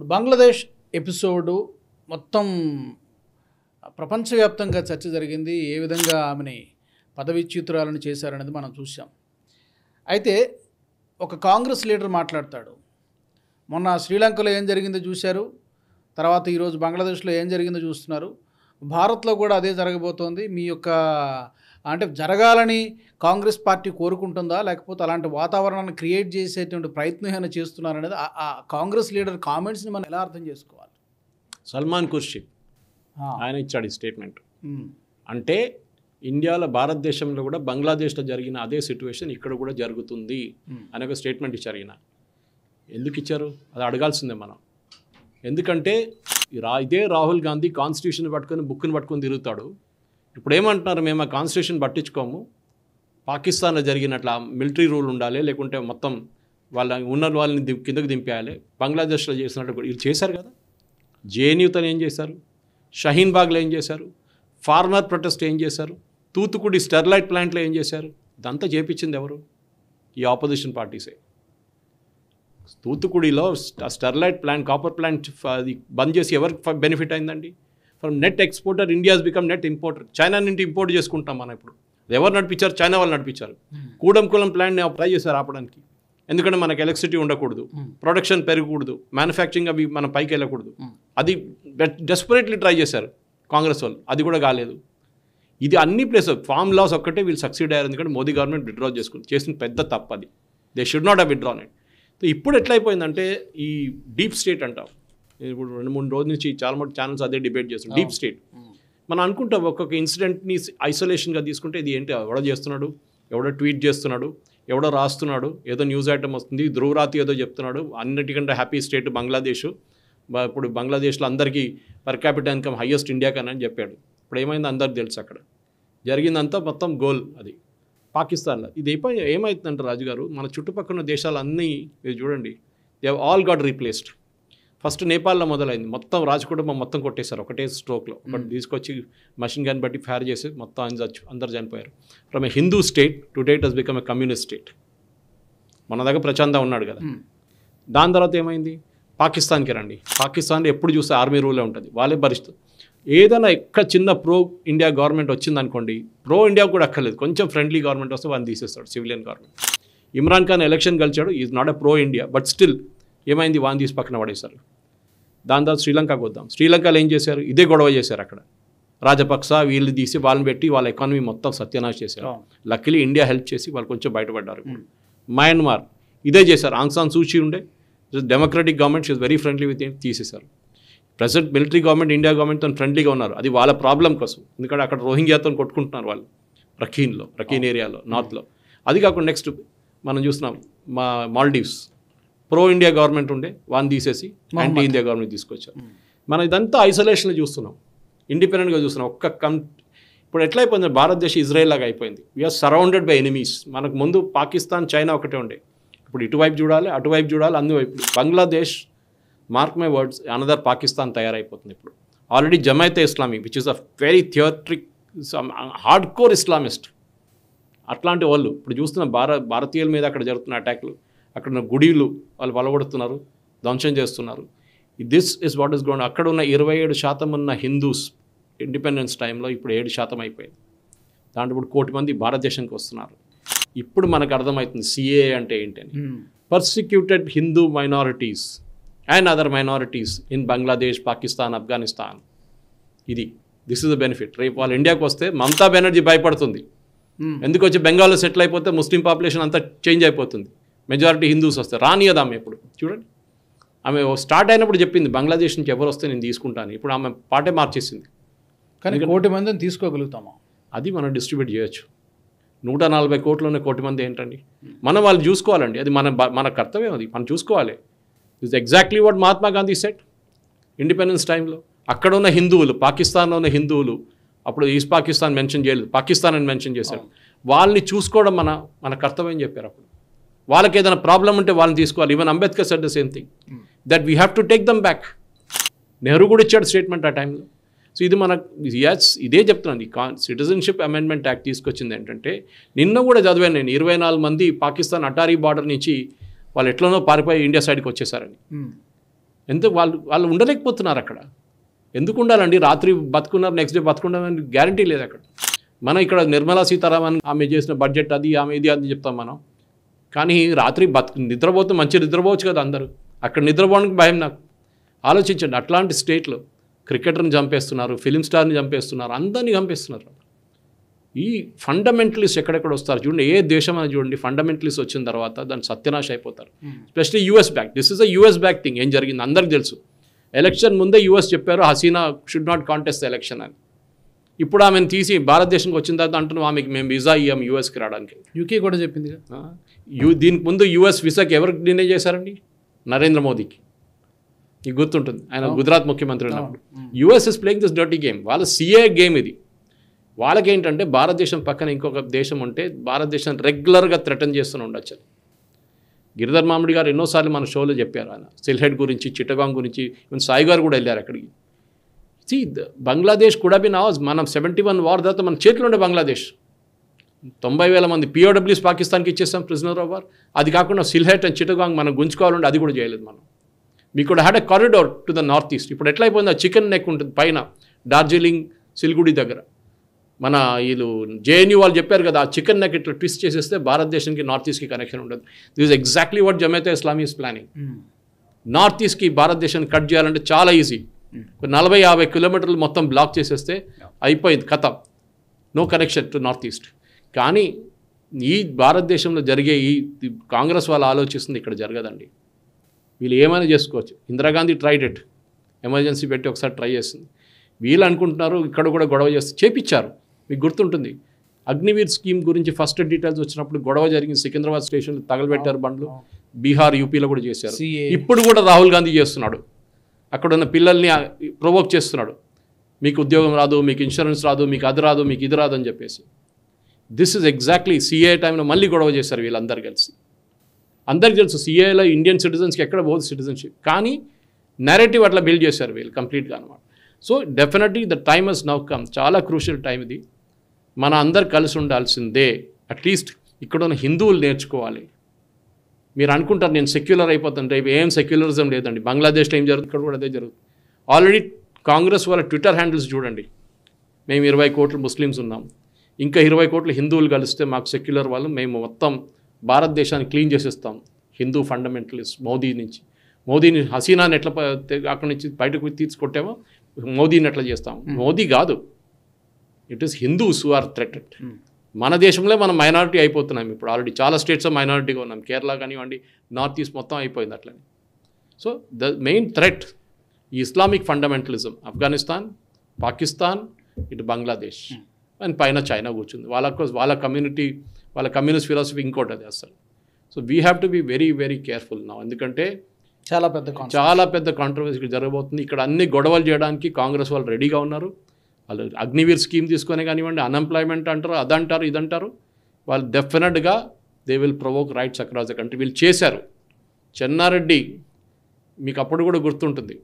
ఇప్పుడు బంగ్లాదేశ్ ఎపిసోడు మొత్తం ప్రపంచవ్యాప్తంగా చర్చ జరిగింది ఏ విధంగా ఆమెని పదవిచ్యుతురాలను చేశారనేది మనం చూసాం అయితే ఒక కాంగ్రెస్ లీడర్ మాట్లాడతాడు మొన్న శ్రీలంకలో ఏం జరిగిందో చూశారు తర్వాత ఈరోజు బంగ్లాదేశ్లో ఏం జరిగిందో చూస్తున్నారు భారత్లో కూడా అదే జరగబోతోంది మీ యొక్క అంటే జరగాలని కాంగ్రెస్ పార్టీ కోరుకుంటుందా లేకపోతే అలాంటి వాతావరణాన్ని క్రియేట్ చేసేటువంటి ప్రయత్నం ఏమైనా చేస్తున్నారనేది ఆ కాంగ్రెస్ లీడర్ కామెంట్స్ని మనం ఎలా అర్థం చేసుకోవాలి సల్మాన్ ఖుర్షిద్ ఆయన ఇచ్చాడు ఈ స్టేట్మెంట్ అంటే ఇండియాలో భారతదేశంలో కూడా బంగ్లాదేశ్లో జరిగిన అదే సిట్యువేషన్ ఇక్కడ కూడా జరుగుతుంది అనే ఒక స్టేట్మెంట్ ఇచ్చారు ఈయన ఎందుకు ఇచ్చారు అది అడగాల్సిందే మనం ఎందుకంటే రా ఇదే రాహుల్ గాంధీ కాన్స్టిట్యూషన్ పట్టుకొని బుక్ని పట్టుకొని తిరుగుతాడు ఇప్పుడు ఏమంటున్నారు మేము ఆ కాన్స్టిట్యూషన్ పట్టించుకోము పాకిస్తాన్లో జరిగినట్లు మిలిటరీ రూల్ ఉండాలి లేకుంటే మొత్తం వాళ్ళ ఉన్న వాళ్ళని దిం కిందకు దింపేయాలి బంగ్లాదేశ్లో చేసినట్టు ఇది చేశారు కదా జేఎన్యూతో ఏం చేశారు షహీన్ బాగ్లో ఏం చేశారు ఫార్మర్ ప్రొటెస్ట్ ఏం చేశారు తూతుకుడి స్టెర్లైట్ ప్లాంట్లో ఏం చేశారు ఇదంతా చేపించింది ఎవరు ఈ ఆపోజిషన్ పార్టీసే తూతుకుడిలో స్టెర్లైట్ ప్లాంట్ కాపర్ ప్లాంట్ అది బంద్ చేసి ఎవరికి బెనిఫిట్ అయిందండి from net exporter India become net importer China నుండి ఇంపోర్ట్ చేసుకుంటాం మనం ఇప్పుడు ఎవరు నడిపించారు చైనా వాళ్ళు నడిపించారు hmm. కూడం కులం ప్లాన్ని ట్రై చేశారు ఆపడానికి ఎందుకంటే మనకు ఎలక్ట్రిసిటీ ఉండకూడదు ప్రొడక్షన్ hmm. పెరగకూడదు మ్యానుఫ్యాక్చరింగ్ అవి మనం పైకి వెళ్ళకూడదు hmm. అది డెస్పరేట్లీ ట్రై చేశారు కాంగ్రెస్ వాళ్ళు అది కూడా కాలేదు ఇది అన్ని ప్లేస్ ఫామ్ లాస్ ఒక్కటే వీళ్ళు సక్సీడ్ అయ్యారు ఎందుకంటే మోదీ గవర్నమెంట్ విడ్డ్రా చేసుకుంది చేసిన పెద్ద తప్పది they should not have withdrawn it ఇప్పుడు ఎట్లయిపోయిందంటే ఈ డీప్ స్టేట్ అంటాం ఇప్పుడు రెండు మూడు రోజుల నుంచి చాలా మంది ఛానల్స్ అదే డిబేట్ చేస్తున్నాం డీప్ స్టేట్ మనం అనుకుంటాం ఒక్కొక్క ఇన్సిడెంట్ని ఐసోలేషన్గా తీసుకుంటే ఇది ఏంటి ఎవడో చేస్తున్నాడు ఎవడో ట్వీట్ చేస్తున్నాడు ఎవడో రాస్తున్నాడు ఏదో న్యూస్ ఐటమ్ వస్తుంది ధ్రువరాతి ఏదో చెప్తున్నాడు అన్నిటికంటే హ్యాపీ స్టేట్ బంగ్లాదేశ్ ఇప్పుడు బంగ్లాదేశ్లో అందరికీ per capital income highest India కానీ అని చెప్పాడు ఇప్పుడు ఏమైంది అందరు తెలుసు అక్కడ జరిగిందంతా మొత్తం గోల్ అది పాకిస్తాన్లో ఇది ఏమవుతుందంటే రాజుగారు మన చుట్టుపక్కల దేశాలన్నీ మీరు చూడండి they all got replaced first నేపాల్లో మొదలైంది మొత్తం రాజకుటుంబం కుటుంబం మొత్తం కొట్టేశారు ఒకటే స్ట్రోక్లో ఒకటి తీసుకొచ్చి మషిన్ గన్ బట్టి ఫైర్ చేసి మొత్తం అందరు అందరు చనిపోయారు from a Hindu state to date has become a communist state మన దగ్గర ప్రచంద ఉన్నాడు కదా దాని తర్వాత ఏమైంది పాకిస్తాన్కి రండి పాకిస్తాన్ ఎప్పుడు చూస్తే ఆర్మీ రూలే ఉంటుంది వాళ్ళే భరిస్తారు ఏదైనా ఎక్కడ చిన్న ప్రో ఇండియా గవర్నమెంట్ వచ్చిందనుకోండి ప్రో ఇండియా కూడా అక్కర్లేదు కొంచెం ఫ్రెండ్లీ గవర్నమెంట్ వస్తే వాళ్ళని తీసేస్తాడు civilian government Imran Khan election గెలిచాడు is not a pro India but still ఏమైంది వాన్ తీసి పక్కన పడేశారు దాని తర్వాత శ్రీలంకకు వద్దాం శ్రీలంకలో ఏం చేశారు ఇదే గొడవ చేశారు అక్కడ రాజపక్స వీళ్ళు తీసి వాళ్ళని పెట్టి వాళ్ళ ఎకానమీ మొత్తం సత్యనాశ చేశారు లక్కీలీ ఇండియా హెల్ప్ చేసి వాళ్ళు కొంచెం బయటపడ్డారు మయన్మార్ ఇదే చేశారు ఆంగ్సాన్ సూచి ఉండే democratic government is very friendly with తీసేశారు present military government India government తను ఫ్రెండ్లీగా ఉన్నారు అది వాళ్ళ ప్రాబ్లం కోసం ఎందుకంటే అక్కడ రోహింగ్యాతో కొట్టుకుంటున్నారు వాళ్ళు రఖీన్లో రఖీన్ ఏరియాలో నార్త్లో అది కాకుండా నెక్స్ట్ మనం చూస్తున్నాం మా మాల్డీవ్స్ ప్రో ఇండియా గవర్నమెంట్ ఉండే వాళ్ళని తీసేసి యాంటీ ఇండియా గవర్నమెంట్ తీసుకొచ్చారు మనం ఇదంతా ఐసోలేషన్లో చూస్తున్నాం ఇండిపెండెంట్గా చూస్తున్నాం ఒక్క కం ఇప్పుడు ఎట్లా అయిపోయింది భారతదేశం ఇజ్రాయెల్ లాగా అయిపోయింది వీఆర్ సరౌండెడ్ బై ఎనిమీస్ మనకు ముందు పాకిస్తాన్ చైనా ఒకటే ఉండే ఇప్పుడు ఇటువైపు చూడాలి అటువైపు చూడాలి అందువైపు Bangladesh mark my words another Pakistan తయారైపోతుంది ఇప్పుడు already Jamaat e Islami which is a very theocratic hard core Islamist అట్లాంటి వాళ్ళు ఇప్పుడు చూస్తున్న భారత భారతీయుల మీద అక్కడ జరుగుతున్న అటాక్లు అక్కడ ఉన్న గుడిలు వాళ్ళు వలగొడుతున్నారు ధ్వంసం చేస్తున్నారు this is what is gone అక్కడ ఉన్న ఇరవై ఏడు శాతం ఉన్న హిందూస్ ఇండిపెండెన్స్ టైంలో ఇప్పుడు ఏడు శాతం అయిపోయింది దాంట్లో ఇప్పుడు కోటి మంది భారతదేశంకి వస్తున్నారు ఇప్పుడు మనకు అర్థమవుతుంది సిఏ అంటే ఏంటని persecuted Hindu minorities and other minorities in Bangladesh Pakistan Afghanistan ఇది దిస్ ఇస్ ద బెనిఫిట్ రేపు వాళ్ళు ఇండియాకి వస్తే మమతా బెనర్జీ భయపడుతుంది hmm. ఎందుకు వచ్చి బెంగాల్లో సెటిల్ అయిపోతే ముస్లిం పాపులేషన్ అంతా చేంజ్ అయిపోతుంది మెజారిటీ హిందూస్ వస్తారు రానియదు ఆమె ఇప్పుడు చూడండి ఆమె స్టార్ట్ అయినప్పుడు చెప్పింది బంగ్లాదేశ్ నుంచి ఎవరు వస్తే నేను తీసుకుంటాను ఇప్పుడు ఆమె పాటే మార్చేసింది కానీ కోటి మందిని తీసుకోగలుగుతామా అది మనం డిస్ట్రిబ్యూట్ చేయొచ్చు నూట నలభై కోట్లనే కోటి మంది ఏంటండి మనం వాళ్ళు చూసుకోవాలండి అది మన మన కర్తవ్యం అది మనం చూసుకోవాలి is exactly what Mahatma Gandhi said independence టైంలో అక్కడ ఉన్న హిందువులు పాకిస్తాన్లో ఉన్న హిందువులు అప్పుడు ఈస్ట్ పాకిస్తాన్ మెన్షన్ చేయలేదు పాకిస్తాన్ అని మెన్షన్ చేశారు వాళ్ళని చూసుకోవడం మన మన కర్తవ్యం చెప్పారు అప్పుడు వాళ్ళకి ఏదైనా ప్రాబ్లం ఉంటే వాళ్ళని తీసుకోవాలి even Ambedkar said the same thing that we have to take them back Nehru కూడా ఇచ్చాడు స్టేట్మెంట్ ఆ టైంలో సో ఇది మన యాస్ ఇదే చెప్తున్నాను ఈ కాన్ సిటిజన్షిప్ అమెండ్మెంట్ యాక్ట్ తీసుకొచ్చింది ఏంటంటే నిన్న కూడా చదివాను నేను ఇరవై నాలుగు మంది పాకిస్తాన్ అటారీ బార్డర్ నుంచి వాళ్ళు ఎట్లనో పారిపోయి ఇండియా సైడ్కి వచ్చేసారని hmm. ఎందుకు వాళ్ళు వాళ్ళు ఉండలేకపోతున్నారు అక్కడ ఎందుకు ఉండాలండి రాత్రి బతుకున్నారు నెక్స్ట్ డే బతుకున్నారని గ్యారంటీ లేదు అక్కడ మనం ఇక్కడ నిర్మలా సీతారామన్ ఆమె చేసిన బడ్జెట్ అది ఆమె ఇది అని చెప్తాం మనం కానీ రాత్రి బత్ నిద్రపోతే మంచి నిద్రపోవచ్చు కదా అందరూ అక్కడ నిద్రపోవడానికి భయం నాకు ఆలోచించండి అట్లాంటి స్టేట్లో క్రికెటర్ని చంపేస్తున్నారు ఫిలిం స్టార్ని చంపేస్తున్నారు అందరినీ చంపేస్తున్నారు ఈ ఫండమెంటలిస్ట్ ఎక్కడెక్కడ వస్తారు చూడండి ఏ దేశం అని చూడండి ఫండమెంటలిస్ట్ వచ్చిన తర్వాత దాని సత్యనాశ అయిపోతారు specially US back this is a US back thing ఏం జరిగింది అందరికి తెలుసు ఎలక్షన్ ముందే యూఎస్ చెప్పారు Hasina should not contest election అని ఇప్పుడు ఆమెను తీసి భారతదేశంకి వచ్చిన తర్వాత అంటున్నాం ఆమెకి మేము వీసా ఇవ్వం యూఎస్కి రావడానికి యూకే కూడా చెప్పింది యూ దీనికి ముందు యూఎస్ వీసాకి ఎవరికి డినే చేశారండి నరేంద్ర మోదీకి నీకు గుర్తుంటుంది ఆయన గుజరాత్ ముఖ్యమంత్రి ఉన్నప్పుడు US is playing this dirty game వాళ్ళ సిఏ గేమ్ ఇది వాళ్ళకేంటంటే భారతదేశం పక్కన ఇంకొక దేశం ఉంటే భారతదేశం రెగ్యులర్గా థ్రెటన్ చేస్తూనే ఉండొచ్చు గిరిధర్ మామిడి గారు ఎన్నోసార్లు మన షోలో చెప్పారు ఆయన సిల్హెడ్ గురించి చిట్టగాంగ్ గురించి సాయి గారు కూడా వెళ్ళారు అక్కడికి సీ బంగ్లాదేశ్ కూడా బి నవాజ్ మనం సెవెంటీ వన్ వార్ తర్వాత మన చేతిలో ఉండే బంగ్లాదేశ్ తొంభై వేల మంది పిఓడబ్ల్యూస్ పాకిస్తాన్కి ఇచ్చేస్తాం ప్రిజనర్ ఆఫ్ వార్ అది కాకుండా సిల్హెట్ అండ్ చిటగాంగ్ మనం గుంజుకోవాలంటే అది కూడా చేయలేదు మనం మీకు కూడా had a corridor to the north east ఇప్పుడు ఎట్లయిపోయింది ఆ చికెన్ నెక్ ఉంటుంది పైన డార్జిలింగ్ సిల్గుడి దగ్గర మన వీళ్ళు జేఎన్యూ వాళ్ళు చెప్పారు కదా ఆ చికెన్ నెక్ ఇట్లా ట్విస్ట్ చేసేస్తే భారతదేశానికి నార్త్ ఈస్ట్కి కనెక్షన్ ఉండదు this is exactly what Jamaat Islami planning north ఈస్ట్కి భారతదేశాన్ని కట్ చేయాలంటే చాలా ఈజీ నలభై యాభై కిలోమీటర్లు మొత్తం బ్లాక్ చేసేస్తే అయిపోయింది కథ no connection to north east కానీ ఈ భారతదేశంలో జరిగే ఈ కాంగ్రెస్ వాళ్ళు ఆలోచిస్తుంది ఇక్కడ జరగదండి వీళ్ళు ఏమైనా చేసుకోవచ్చు ఇందిరాగాంధీ ట్రైడ్ ఇట్ ఎమర్జెన్సీ పెట్టి ఒకసారి ట్రై చేసింది వీళ్ళు అనుకుంటున్నారు ఇక్కడ కూడా గొడవ చేస్తే చేపించారు మీకు గుర్తుంటుంది అగ్నివీర్ స్కీమ్ గురించి ఫస్ట్ డీటెయిల్స్ వచ్చినప్పుడు గొడవ జరిగింది సికింద్రాబాద్ స్టేషన్లో తగలబెట్టారు బండ్లు బీహార్ యూపీలో కూడా చేశారు ఇప్పుడు కూడా రాహుల్ గాంధీ చేస్తున్నాడు అక్కడ ఉన్న పిల్లల్ని ప్రొవోక్ చేస్తున్నాడు మీకు ఉద్యోగం రాదు మీకు ఇన్సూరెన్స్ రాదు మీకు అది రాదు మీకు ఇది రాదు అని చెప్పేసి దిస్ ఇస్ ఎగ్జాక్ట్లీ సిఏ టైంలో మళ్ళీ గొడవ చేశారు వీళ్ళందరూ కలిసి అందరికి తెలుసు సిఏలో ఇండియన్ సిటిజన్స్కి ఎక్కడ పోదు సిటిజన్షిప్ కానీ నెరేటివ్ అట్లా బిల్డ్ చేశారు వీళ్ళు కంప్లీట్గా అనమాట so definitely the time is now come చాలా క్రూషియల్ టైం ఇది మన అందరు కలిసి ఉండాల్సిందే అట్లీస్ట్ ఇక్కడ ఉన్న హిందువులు నేర్చుకోవాలి మీరు అనుకుంటారు నేను సెక్యులర్ అయిపోతాను రేపు ఏం సెక్యులరిజం లేదండి బంగ్లాదేశ్లో ఏం జరుగుతుంది ఇక్కడ కూడా అదే జరుగుతుంది ఆల్రెడీ కాంగ్రెస్ వాళ్ళ ట్విట్టర్ హ్యాండిల్స్ చూడండి మేము ఇరవై కోట్లు ముస్లిమ్స్ ఉన్నాం ఇంకా ఇరవై కోట్లు హిందువులు కలిస్తే మాకు సెక్యులర్ వాళ్ళు మేము మొత్తం భారతదేశాన్ని క్లీన్ చేసేస్తాం హిందూ ఫండమెంటలిస్ట్ మోదీ నుంచి మోదీని హసీనాని ఎట్లా అక్కడి నుంచి బయటకు తీసుకొట్టామో మోదీని ఎట్లా చేస్తాం మోదీ కాదు it is Hindus who are threatened మన దేశంలో మనం మైనారిటీ అయిపోతున్నాం ఇప్పుడు ఆల్రెడీ చాలా స్టేట్స్ మైనారిటీగా ఉన్నాం కేరళ కానివ్వండి నార్త్ ఈస్ట్ మొత్తం అయిపోయింది అట్లని సో ద మెయిన్ థ్రెట్ ఈ ఇస్లామిక్ ఫండమెంటలిజం ఆఫ్ఘనిస్తాన్ పాకిస్తాన్ ఇటు బంగ్లాదేశ్ hmm. అండ్ పైన చైనా కూర్చుంది వాళ్ళ వాళ్ళ కమ్యూనిటీ వాళ్ళ కమ్యూనిస్ట్ ఫిలాసఫీ ఇంకోటి అది అసలు so we have to be very very careful నా ఎందుకంటే చాలా పెద్ద చాలా పెద్ద కాంట్రవర్సీ జరగబోతుంది ఇక్కడ అన్ని గొడవలు చేయడానికి కాంగ్రెస్ వాళ్ళు రెడీగా ఉన్నారు వాళ్ళు అగ్నివీర్ స్కీమ్ తీసుకొని కానివ్వండి అన్ఎంప్లాయ్మెంట్ అంటారు అదంటారు ఇదంటారు వాళ్ళు డెఫినెట్గా they will provoke riots across the country వీళ్ళు చేశారు చెన్నారెడ్డి మీకు అప్పుడు కూడా గుర్తుంటుంది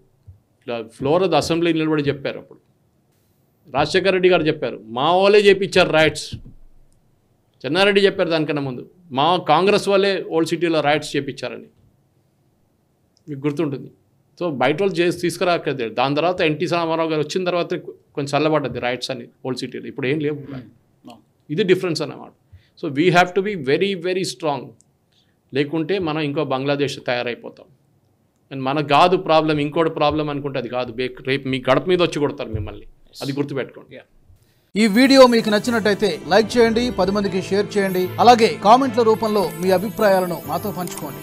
ఫ్లోర్ ఆఫ్ అసెంబ్లీ నిలబడి చెప్పారు అప్పుడు రాజశేఖర రెడ్డి గారు చెప్పారు మా వాళ్ళే చేపించారు రైట్స్ చెన్నారెడ్డి చెప్పారు దానికన్నా ముందు మా కాంగ్రెస్ వాళ్ళే ఓల్డ్ సిటీలో రైట్స్ చేపించారని మీకు గుర్తుంటుంది సో బయట వాళ్ళు చేసి తీసుకురాకలేదు దాని తర్వాత ఎన్టీ రామారావు గారు వచ్చిన తర్వాత కొంచెం చల్లబడ్డది రైట్స్ అని ఓల్డ్ సిటీలో ఇప్పుడు ఏం లేవు hmm. ఇది డిఫరెన్స్ అన్నమాట so we have to be very very strong లేకుంటే మనం ఇంకో బంగ్లాదేశ్ తయారైపోతాం అండ్ మనకు కాదు ప్రాబ్లం ఇంకోటి ప్రాబ్లం అనుకుంటే అది కాదు రేపు మీ గడప మీద వచ్చి కొడతారు మిమ్మల్ని అది గుర్తుపెట్టుకోండి ఈ వీడియో మీకు నచ్చినట్టయితే లైక్ చేయండి పది మందికి షేర్ చేయండి అలాగే కామెంట్ల రూపంలో మీ అభిప్రాయాలను మాతో పంచుకోండి